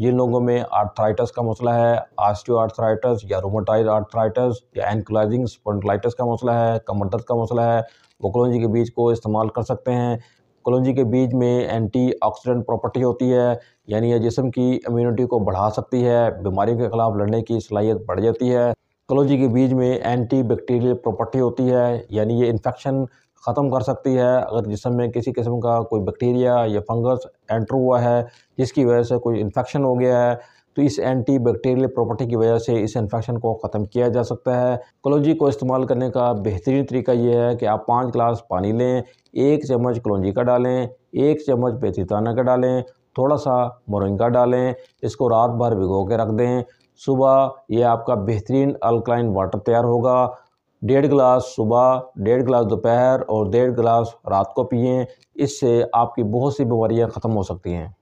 जिन लोगों में आर्थराइटस का मसला है आस्टियो आर्थराइटस या रोमोटाइज आर्थराइटस या एनक्लाइजिंग स्पॉन्डलाइटिस का मसला है कमर दर्द का मसला है वो कलौजी के बीज को इस्तेमाल कर सकते हैं कलौजी के बीज में एंटी ऑक्सीडेंट प्रॉपर्टी होती है यानी यह जिसम की इम्यूनिटी को बढ़ा सकती है बीमारियों के खिलाफ लड़ने की सलाहियत बढ़ जाती है कलौजी के बीज में एंटी बैक्टीरियल प्रॉपर्टी होती है यानी ये इन्फेक्शन ख़त्म कर सकती है अगर जिसम में किसी किस्म का कोई बैक्टीरिया या फंगस एंटर हुआ है जिसकी वजह से कोई इन्फेक्शन हो गया है तो इस एंटी बैक्टीरियल प्रॉपर्टी की वजह से इस इन्फेक्शन को ख़त्म किया जा सकता है कलौजी को इस्तेमाल करने का बेहतरीन तरीका यह है कि आप पाँच गिलास पानी लें एक चम्मच कलौजी का डालें एक चम्मच बेतीताना का डालें थोड़ा सा मोरिंगा डालें इसको रात भर भिगो के रख दें सुबह ये आपका बेहतरीन अल्कलाइन वाटर तैयार होगा डेढ़ गिलास सुबह डेढ़ गिलास दोपहर और डेढ़ गिलास रात को पिएं इससे आपकी बहुत सी बीमारियां ख़त्म हो सकती हैं